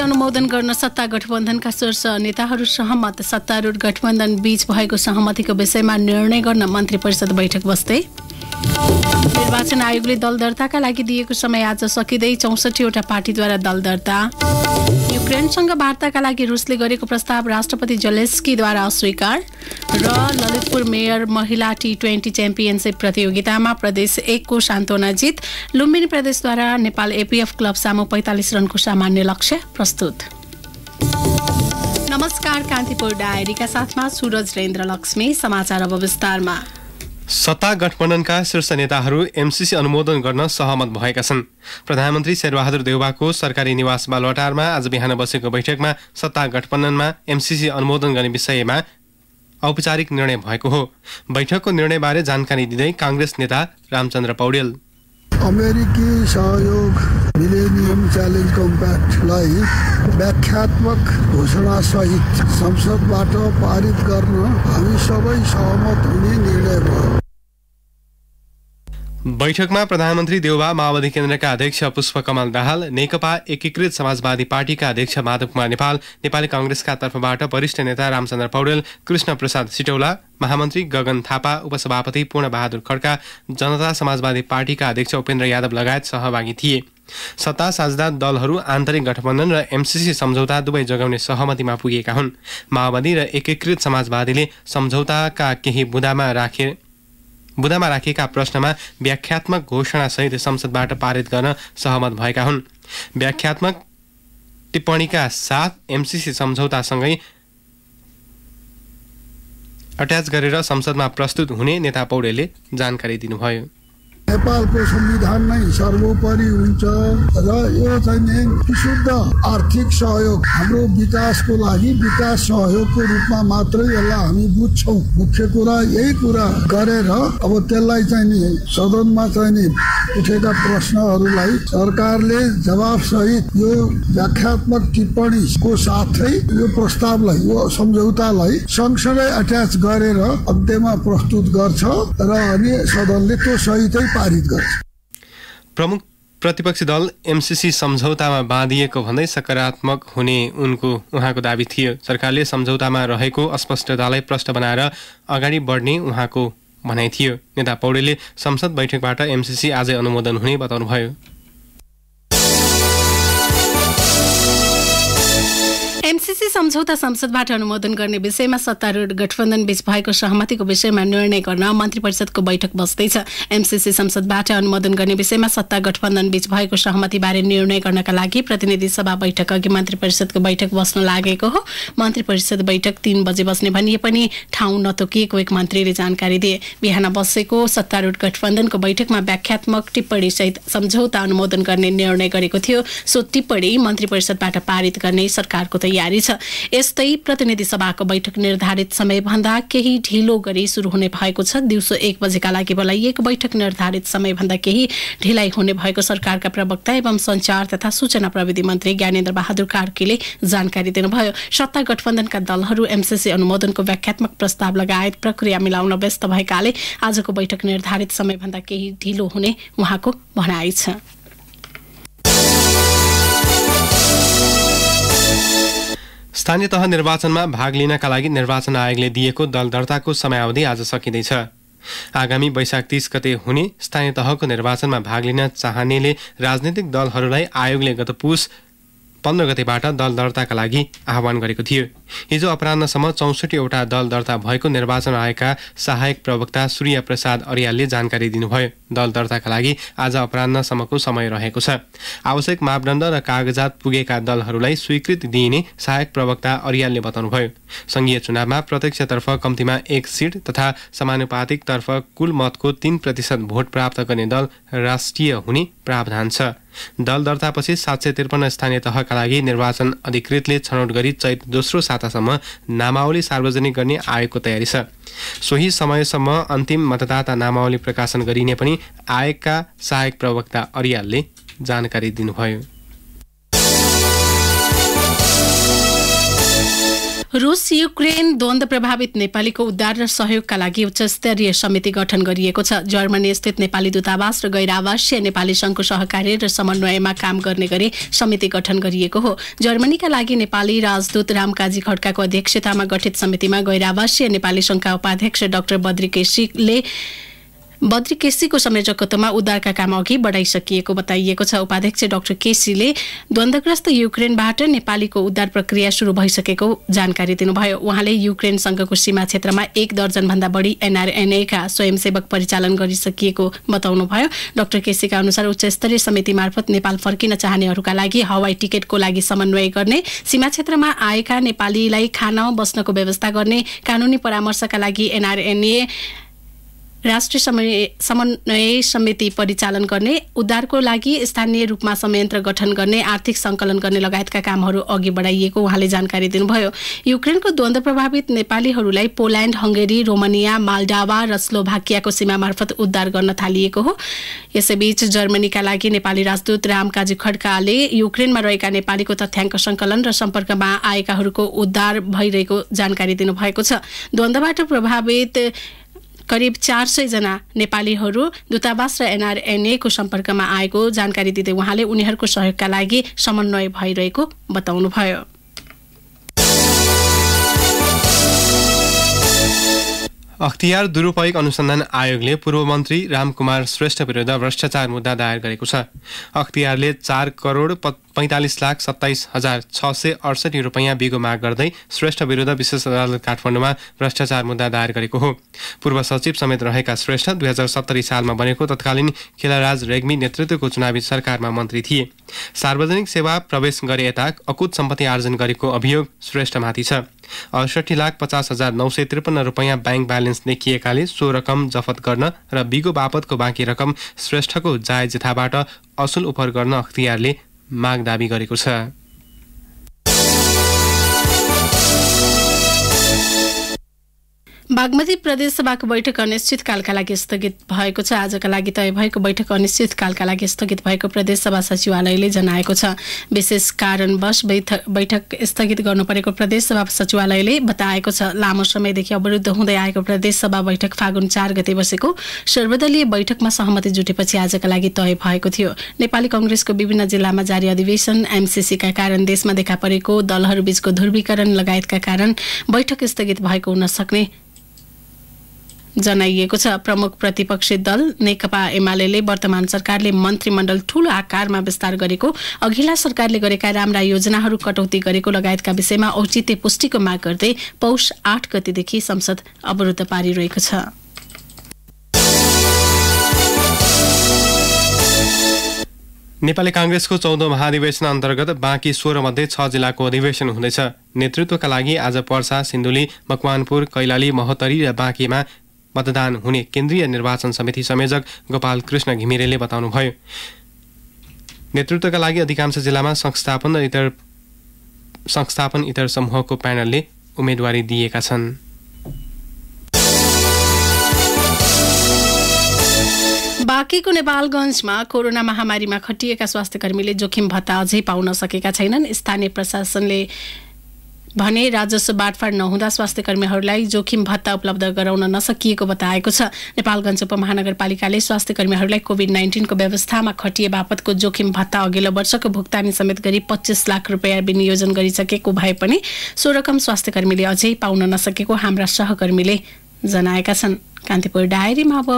अनुमोदन गर्न सत्ता गठबन्धनका शीर्ष नेताहरू सहमत सत्तारूढ गठबन्धन बीच भएको सहमतिको विषयमा निर्णय गर्न मन्त्री परिषद बैठक बस्दै निर्वाचन आयोगले दल दर्ताका लागि दिएको समय आज सकिँदै चौसठीवटा पार्टीद्वारा दल दर्ता युक्रेनसँग वार्ताका लागि रुसले गरेको प्रस्ताव राष्ट्रपति जलेस्कीद्वारा अस्वीकार र ललितपुर मेयर महिला टी ट्वेन्टी च्याम्पियनसिप प्रतियोगितामा प्रदेश एकको सान्त्वना जित लुम्बिनी प्रदेशद्वारा नेपाल एपिएफ क्लब सामु पैँतालिस रनको सामान्य लक्ष्य प्रस्तुत नमस्कार कान्तिपुर डायरीका साथमा सुरज रेन्द्र लक्ष्मी समाचार अब विस्तारमा सत्ता गठबन्धनका शीर्ष नेताहरू एमसिसी अनुमोदन गर्न सहमत भएका छन् प्रधानमन्त्री शेरबहादुर देउबाको सरकारी निवास बालवाटारमा आज बिहान बसेको बैठकमा सत्ता गठबन्धनमा एमसिसी अनुमोदन गर्ने विषयमा औपचारिक निर्णय भएको हो बैठकको निर्णयबारे जानकारी दिँदै काङ्ग्रेस नेता रामचन्द्र पौडेल अमेरिकी सहयोग मिलेनियम च्यालेन्ज कम्प्याक्टलाई व्याख्यात्मक घोषणासहित संसदबाट पारित गर्न हामी सबै सहमत हुने निर्णय भयो बैठकमा प्रधानमन्त्री देउवा माओवादी केन्द्रका अध्यक्ष पुष्पकमल दाहाल नेकपा एकीकृत समाजवादी पार्टीका अध्यक्ष माधव कुमार नेपाल नेपाली कङ्ग्रेसका तर्फबाट वरिष्ठ नेता रामचन्द्र पौडेल कृष्ण प्रसाद सिटौला महामन्त्री गगन थापा उपसभापति पूर्ण बहादुर खड्का जनता समाजवादी पार्टीका अध्यक्ष उपेन्द्र यादव लगायत सहभागी थिए सत्ता साझदा दलहरू आन्तरिक गठबन्धन र एमसिसी सम्झौता दुवै जोगाउने सहमतिमा पुगेका हुन् माओवादी र एकीकृत समाजवादीले सम्झौताका केही बुदामा राखे बुदामा राखिएका प्रश्नमा व्याख्यात्मक घोषणासहित संसदबाट पारित गर्न सहमत भएका हुन् व्याख्यात्मक टिप्पणीका साथ एमसिसी सम्झौतासँगै अट्याच गरेर संसदमा प्रस्तुत हुने नेता पौडेलले जानकारी दिनुभयो नेपालको संविधान नै सर्वोपरि हुन्छ र यो चाहिँ विशुद्ध आर्थिक सहयोग हाम्रो विकासको लागि विकास सहयोगको रूपमा मात्रै यसलाई हामी बुझ्छौँ मुख्य कुरा यही कुरा गरेर अब त्यसलाई चाहिँ नि सदनमा चाहिँ नि उठेका प्रश्नहरूलाई सरकारले जवाब सहित यो व्याख्यात्मक टिप्पणीको साथै यो प्रस्तावलाई यो सम्झौतालाई सँगसँगै एट्याच गरेर अन्त्यमा प्रस्तुत गर्छ र अनि सदनले त्यो सहितै पारित गर्छ प्रमुख प्रतिपक्षी दल एमसिसी सम्झौतामा बाँधिएको भन्दै सकारात्मक हुने उनको उहाँको दावी थियो सरकारले सम्झौतामा रहेको अस्पष्टतालाई प्रष्ट बनाएर अगाडि बढ्ने उहाँको भनाइ थियो नेता पौडेलले संसद बैठकबाट एमसिसी आजै अनुमोदन हुने बताउनुभयो एनसिसी सम्झौता संसदबाट अनुमोदन गर्ने विषयमा सत्तारूढ गठबन्धन बीच भएको सहमतिको विषयमा निर्णय गर्न मन्त्री परिषदको बैठक बस्दैछ एमसिसी संसदबाट अनुमोदन गर्ने विषयमा सत्ता गठबन्धन बीच भएको सहमतिबारे निर्णय गर्नका लागि प्रतिनिधि सभा बैठक अघि मन्त्री परिषदको बैठक बस्न लागेको हो मन्त्री परिषद बैठक तीन बजे बस्ने भनिए पनि ठाउँ नतोकिएको एक मन्त्रीले जानकारी दिए बिहान बसेको सत्तारूढ गठबन्धनको बैठकमा व्याख्यात्मक टिप्पणी सहित सम्झौता अनुमोदन गर्ने निर्णय गरेको थियो सो टिप्पणी मन्त्री परिषदबाट पारित गर्ने सरकारको तयारी छ यस्तै प्रतिनिधि सभाको बैठक निर्धारित समयभन्दा केही ढिलो गरी शुरू हुने भएको छ दिउँसो एक बजेका लागि बोलाइएको बैठक निर्धारित समयभन्दा केही ढिलाइ हुने भएको सरकारका प्रवक्ता एवं संचार तथा सूचना प्रविधि मन्त्री ज्ञानेन्द्र बहादुर कार्कीले जानकारी दिनुभयो सत्ता गठबन्धनका दलहरू एमसिसी अनुमोदनको व्याख्यात्मक प्रस्ताव लगायत प्रक्रिया मिलाउन व्यस्त भएकाले आजको बैठक निर्धारित समयभन्दा केही ढिलो हुने उहाँको भनाइ छ स्थानीय तह निर्वाचनमा भाग लिनका लागि निर्वाचन आयोगले दिएको दल दर्ताको समयावधि आज सकिँदैछ आगामी वैशाख तीस गते हुने स्थानीय तहको निर्वाचनमा भाग लिन चाहनेले राजनैतिक दलहरूलाई आयोगले गत पुस पन्ध्र गतेबाट दल दर्ताका लागि आह्वान गरेको थियो हिजो अपरान्हसम्म चौसठीवटा दल दर्ता भएको निर्वाचन आयोगका सहायक प्रवक्ता सूर्य प्रसाद अर्यालले जानकारी दिनुभयो दल दर्ताका लागि आज अपरान्हसम्मको समय रहेको छ आवश्यक मापदण्ड र कागजात पुगेका दलहरूलाई स्वीकृति दिइने सहायक प्रवक्ता अरियालले बताउनुभयो सङ्घीय चुनावमा प्रत्यक्षतर्फ कम्तीमा एक सिट तथा समानुपातिकतर्फ कुल मतको तिन प्रतिशत भोट प्राप्त गर्ने दल राष्ट्रिय हुने प्रावधान छ दल दर्तापछि सात सय त्रिपन्न स्थानीय तहका लागि निर्वाचन अधिकृतले छनौट गरी चैत दोस्रो सातासम्म नामावली सार्वजनिक गर्ने आयोगको तयारी छ सोही समयसम्म अन्तिम मतदाता नामावली प्रकाशन गरिने पनि आयोगका सहायक प्रवक्ता अरियालले जानकारी दिनुभयो रुस युक्रेन द्वन्द प्रभावित नेपालीको उद्धार र सहयोगका लागि उच्चस्तरीय समिति गठन गरिएको छ जर्मनी स्थित नेपाली दूतावास र गैर नेपाली संघको सहकार्य र समन्वयमा काम गर्ने गरी समिति गठन गरिएको हो जर्मनीका लागि नेपाली राजदूत रामकाजी खड्काको अध्यक्षतामा गठित समितिमा गैर नेपाली संघका उपाध्यक्ष डाक्टर बद्री केसीले बद्री केसीको संयोजकत्वमा उद्धारका काम अघि बढाइसकिएको बताइएको छ उपाध्यक्ष डाक्टर केसीले द्वन्द्वग्रस्त युक्रेनबाट नेपालीको उद्धार प्रक्रिया सुरु भइसकेको जानकारी दिनुभयो उहाँले युक्रेनसँगको सीमा क्षेत्रमा एक दर्जनभन्दा बढी एनआरएनएका स्वयंसेवक परिचालन गरिसकिएको बताउनुभयो डाक्टर केसीका अनुसार उच्चस्तरीय समिति मार्फत नेपाल फर्किन चाहनेहरूका लागि हवाई टिकटको लागि समन्वय गर्ने सीमा क्षेत्रमा आएका नेपालीलाई खान बस्नको व्यवस्था गर्ने कानुनी परामर्शका लागि एनआरएनए राष्ट्रिय समय समन्वय समिति परिचालन गर्ने उद्धारको लागि स्थानीय रूपमा संयन्त्र गठन गर्ने आर्थिक सङ्कलन गर्ने लगायतका कामहरू अघि बढाइएको उहाँले जानकारी दिनुभयो युक्रेनको द्वन्द्व प्रभावित नेपालीहरूलाई पोल्याण्ड हङ्गेरी रोमानिया मालडावा र स्लोभाकियाको सीमा मार्फत उद्धार गर्न थालिएको हो यसैबीच जर्मनीका लागि नेपाली राजदूत रामकाजी खड्काले युक्रेनमा रहेका नेपालीको तथ्याङ्क सङ्कलन र सम्पर्कमा आएकाहरूको उद्धार भइरहेको जानकारी दिनुभएको छ द्वन्द्वबाट प्रभावित करिब चार सयजना नेपालीहरू दूतावास र एनआरएनएको सम्पर्कमा आएको जानकारी दिँदै उहाँले उनीहरूको सहयोगका लागि समन्वय भइरहेको बताउनुभयो अख्तियार दुरुपयोग अनुसन्धान आयोगले पूर्व मन्त्री रामकुमार श्रेष्ठ विरुद्ध भ्रष्टाचार मुद्दा दायर गरेको छ अख्तियारले चार करोड पैँतालिस लाख सत्ताइस हजार छ सय अडसठी रुपियाँ बिगो माग गर्दै श्रेष्ठ विरुद्ध विशेष अदालत काठमाडौँमा भ्रष्टाचार मुद्दा दायर गरेको हो पूर्व सचिव समेत रहेका श्रेष्ठ दुई हजार सत्तरी सालमा बनेको तत्कालीन खेलाराज रेग्मी नेतृत्वको चुनावी सरकारमा मन्त्री थिए सार्वजनिक सेवा प्रवेश गरे यता अकुत सम्पत्ति आर्जन गरेको अभियोग श्रेष्ठमाथि छ अडसठी लाख पचास हजार नौ सय त्रिपन्न रुपियाँ ब्याङ्क ब्यालेन्स देखिएकाले सो रकम जफत गर्न र बिगो बापतको बाँकी रकम श्रेष्ठको जायजथाबाट असुल उपर गर्न अख्तियारले माग दावी गरेको छ बागमती प्रदेशसभाको बैठक अनिश्चितकालका लागि स्थगित भएको छ आजका लागि तय भएको बैठक अनिश्चितकालका लागि स्थगित भएको प्रदेशसभा सचिवालयले जनाएको छ विशेष कारणवश बैठक स्थगित गर्नु परेको प्रदेशसभा सचिवालयले बताएको छ लामो समयदेखि अवरुद्ध हुँदै आएको प्रदेशसभा बैठक फागुन चार गते बसेको सर्वदलीय बैठकमा सहमति जुटेपछि आजका लागि तय भएको थियो नेपाली कङ्ग्रेसको विभिन्न जिल्लामा जारी अधिवेशन एमसिसीका कारण देशमा देखा परेको दलहरूबीचको ध्रुवीकरण लगायतका कारण बैठक स्थगित भएको हुन सक्ने जनाइएको छ प्रमुख प्रतिपक्षी दल नेकपा एमाले वर्तमान सरकारले मन्त्रीमण्डल ठूलो आकारमा विस्तार गरेको अघिल्ला सरकारले गरेका राम्रा योजनाहरू कटौती गरेको लगायतका विषयमा औचित्य पुष्टिको माग गर्दै पौष आठ गतिदेखि संसद अवरुद्ध पारिरहेको छ नेपाली काङ्ग्रेसको चौध महाधिवेशन अन्तर्गत बाँकी मध्ये छ जिल्लाको अधिवेशन हुँदैछ नेतृत्वका लागि आज पर्सा सिन्धुली मकवानपुर कैलाली महोत्तरी र बाँकीमा मतदान हुने केन्द्रीय निर्वाचन समिति संयोजक गोपाल कृष्ण घिमिरेले बताउनुभयो नेतृत्वका लागि अधिकांश जिल्लामा संस्थापन र इतर संस्थापन इतर समूहको प्यानलले उम्मेदवारी दिएका छन् बाँकीको नेपालगञ्जमा कोरोना महामारीमा खटिएका स्वास्थ्यकर्मीले जोखिम भत्ता अझै पाउन सकेका छैनन् स्थानीय प्रशासनले भने राजस्व बाँडफाँड नहुँदा स्वास्थ्य कर्मीहरूलाई जोखिम भत्ता उपलब्ध गराउन नसकिएको बताएको छ नेपालगञ्ज उपमहानगरपालिकाले स्वास्थ्य कर्मीहरूलाई कोभिड नाइन्टिनको व्यवस्थामा खटिए बापतको जोखिम भत्ता अघिल्लो वर्षको भुक्तानी समेत गरी पच्चिस लाख रुपियाँ विनियोजन गरिसकेको भए पनि सो रकम स्वास्थ्य कर्मीले अझै पाउन नसकेको हाम्रा सहकर्मीले जनाएका छन् कान्तिपुर डायरीमा अब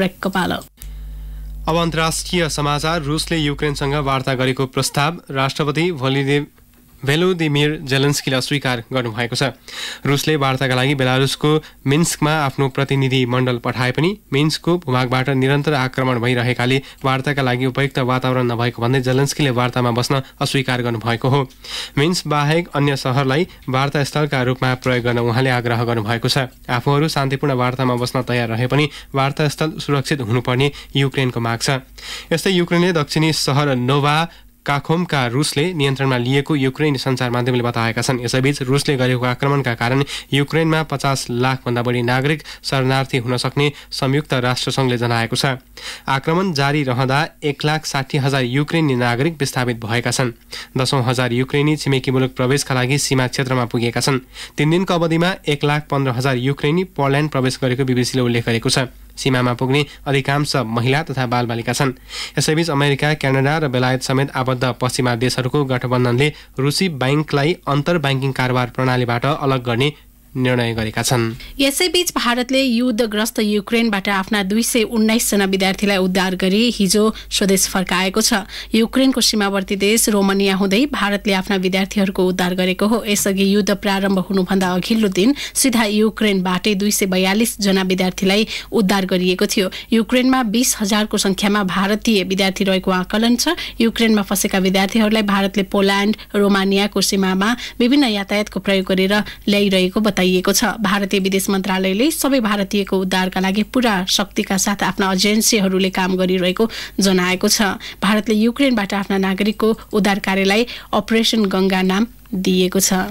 ब्रेकको पालो अब अन्तर्राष्ट्रिय समाचार रुसले युक्रेनसँग वार्ता गरेको प्रस्ताव राष्ट्रपति भोलिदेव भेलोदिमिर जेलेन्स्कीले अस्वीकार गर्नुभएको छ रुसले वार्ताका लागि बेलारुसको मिन्स्कमा आफ्नो प्रतिनिधि मण्डल पठाए पनि मिन्स्कको भूभागबाट निरन्तर आक्रमण भइरहेकाले वार्ताका लागि उपयुक्त वातावरण नभएको भन्दै जेलेन्स्कीले वार्तामा बस्न अस्वीकार गर्नुभएको हो मिन्स बाहेक अन्य सहरलाई वार्तास्थलका रूपमा प्रयोग गर्न उहाँले आग्रह गर्नुभएको छ आफूहरू शान्तिपूर्ण वार्तामा बस्न तयार रहे पनि वार्तास्थल सुरक्षित हुनुपर्ने युक्रेनको माग छ यस्तै युक्रेनले दक्षिणी सहर नोभा काखोमका रुसले नियन्त्रणमा लिएको युक्रेन सञ्चार माध्यमले बताएका छन् यसैबीच रुसले गरेको आक्रमणका कारण युक्रेनमा पचास लाखभन्दा बढी नागरिक शरणार्थी हुन सक्ने संयुक्त राष्ट्रसङ्घले जनाएको छ आक्रमण जारी रहँदा एक लाख साठी हजार युक्रेनी नागरिक विस्थापित भएका छन् दसौँ हजार युक्रेनी छिमेकी मुलुक प्रवेशका लागि सीमा क्षेत्रमा पुगेका छन् तिन दिनको अवधिमा एक लाख पन्ध्र हजार युक्रेनी पोल्यान्ड प्रवेश गरेको बिबिसीले उल्लेख गरेको छ सीमामा पुग्ने अधिकांश महिला तथा बालबालिका छन् यसैबीच अमेरिका क्यानाडा र बेलायत समेत आबद्ध पश्चिमा देशहरूको गठबन्धनले रुसी ब्याङ्कलाई अन्तर ब्याङ्किङ कारोबार प्रणालीबाट अलग गर्ने निर्णय गरेका छन् यसैबीच भारतले युद्धग्रस्त युक्रेनबाट आफ्ना दुई सय उन्नाइसजना विद्यार्थीलाई उद्धार गरी हिजो स्वदेश फर्काएको छ युक्रेनको सीमावर्ती देश रोमानिया हुँदै भारतले आफ्ना विद्यार्थीहरूको उद्धार गरेको हो यसअघि युद्ध प्रारम्भ हुनुभन्दा अघिल्लो दिन सिधा युक्रेनबाटै दुई सय बयालिसजना विद्यार्थीलाई उद्धार गरिएको थियो युक्रेनमा बिस हजारको संख्यामा भारतीय विद्यार्थी रहेको आकलन छ युक्रेनमा फँसेका विद्यार्थीहरूलाई भारतले पोल्यान्ड रोमानियाको सीमामा विभिन्न यातायातको प्रयोग गरेर ल्याइरहेको बताए बताइएको छ भारतीय विदेश मन्त्रालयले सबै भारतीयको उद्धारका लागि पूरा शक्तिका साथ आफ्ना एजेन्सीहरूले काम गरिरहेको जनाएको छ भारतले युक्रेनबाट आफ्ना नागरिकको उद्धार कार्यलाई अपरेसन गङ्गा नाम दिएको छ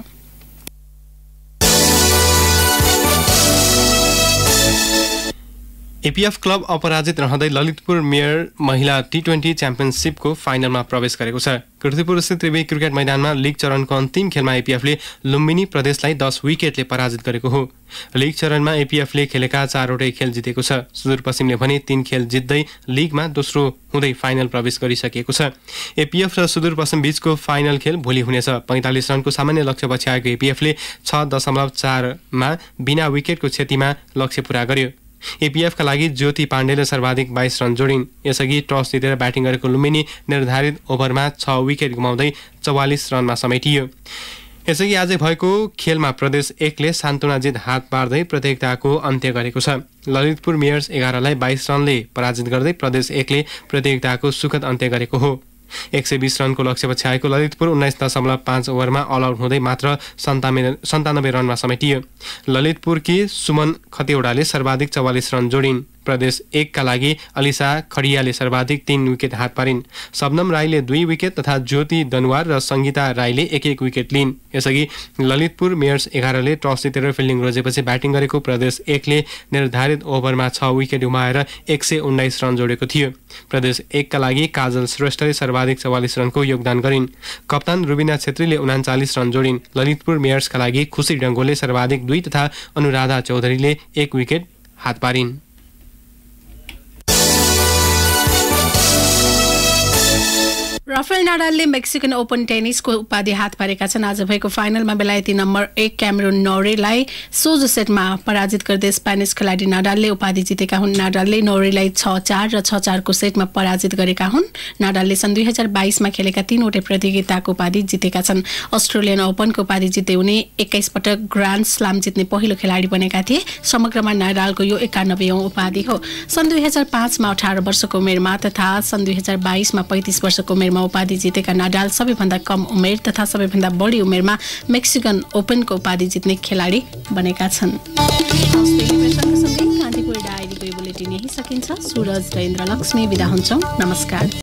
एपिएफ क्लब अपराजित रहँदै ललितपुर मेयर महिला टी ट्वेन्टी च्याम्पियनसिपको फाइनलमा प्रवेश गरेको छ कृतिपुरस्थित त्रिवेणी क्रिकेट मैदानमा लिग चरणको अन्तिम खेलमा एपिएफले लुम्बिनी प्रदेशलाई दस विकेटले पराजित गरेको हो लिग चरणमा एपिएफले खेलेका चारवटै खेल जितेको छ सुदूरपश्चिमले भने तीन खेल जित्दै लिगमा दोस्रो हुँदै फाइनल प्रवेश गरिसकेको छ एपिएफ र सुदूरपश्चिम बीचको फाइनल खेल भोलि हुनेछ पैँतालिस रनको सामान्य लक्ष्य पछि आएको एपिएफले छ दशमलव चारमा बिना विकेटको क्षतिमा लक्ष्य पुरा गर्यो एपिएफका लागि ज्योति पाण्डेले सर्वाधिक बाइस रन जोडिन् यसअघि टस जितेर ब्याटिङ गरेको लुम्बिनी निर्धारित ओभरमा छ विकेट गुमाउँदै चौवालिस रनमा समेटियो यसअघि आज भएको खेलमा प्रदेश एकले सान्त्वना जित हात पार्दै प्रतियोगिताको अन्त्य गरेको छ ललितपुर मेयर्स एघारलाई बाइस रनले पराजित गर्दै प्रदेश एकले प्रतियोगिताको सुखद अन्त्य गरेको हो एक सय बिस रनको लक्ष्य पछ्याएको ललितपुर उन्नाइस दशमलव पाँच ओभरमा अल आउट हुँदै मात्र सन्तानब्बे सन्तानब्बे रनमा समेटियो ललितपुरकी सुमन खतेवडाले सर्वाधिक चौवालिस रन जोडिन् प्रदेश एकका लागि अलिसा खडियाले सर्वाधिक तीन विकेट हात पारिन् सबनम राईले दुई विकेट तथा ज्योति दनवार र सङ्गीता राईले एक एक विकेट लिइन् यसअघि ललितपुर मेयर्स एघारले टस जितेर फिल्डिङ रोजेपछि ब्याटिङ गरेको प्रदेश एकले निर्धारित ओभरमा छ विकेट गुमाएर एक सय उन्नाइस रन जोडेको थियो प्रदेश एकका लागि काजल श्रेष्ठले सर्वाधिक चौवालिस रनको योगदान गरिन् कप्तान रुबिना छेत्रीले उनाचालिस रन जोडिन् ललितपुर मेयर्सका लागि खुसी डङ्गोले सर्वाधिक दुई तथा अनुराधा चौधरीले एक विकेट हात पारिन् राफेल नाडालले मेक्सिकन ओपन टेनिसको उपाधि हात पारेका छन् आज भएको फाइनलमा बेलायती नम्बर एक क्यामरोन नौरेलाई सोझो सेटमा पराजित गर्दै स्पेनिस खेलाडी नाडालले उपाधि जितेका हुन् नाडालले नौरेलाई छ चार र छ चारको सेटमा पराजित गरेका हुन् नाडालले सन् दुई हजार बाइसमा खेलेका तीनवटै प्रतियोगिताको उपाधि जितेका छन् अस्ट्रेलियन ओपनको उपाधि जिते उनी पटक ग्रान्ड स्लाम जित्ने पहिलो खेलाडी बनेका थिए समग्रमा नाडालको यो एकानब्बेौँ उपाधि हो सन् दुई हजार पाँचमा अठार वर्षको उमेरमा तथा सन् दुई हजार बाइसमा पैँतिस वर्षको उमेरमा ओलम्पिकमा उपाधि जितेका नडाल सबैभन्दा कम उमेर तथा सबैभन्दा बढी उमेरमा मेक्सिकन ओपनको उपाधि जित्ने खेलाडी बनेका छन् कान्तिपुर डायरीको यही सकिन्छ सुरज र इन्द्रलक्ष्मी बिदा हुन्छौँ नमस्कार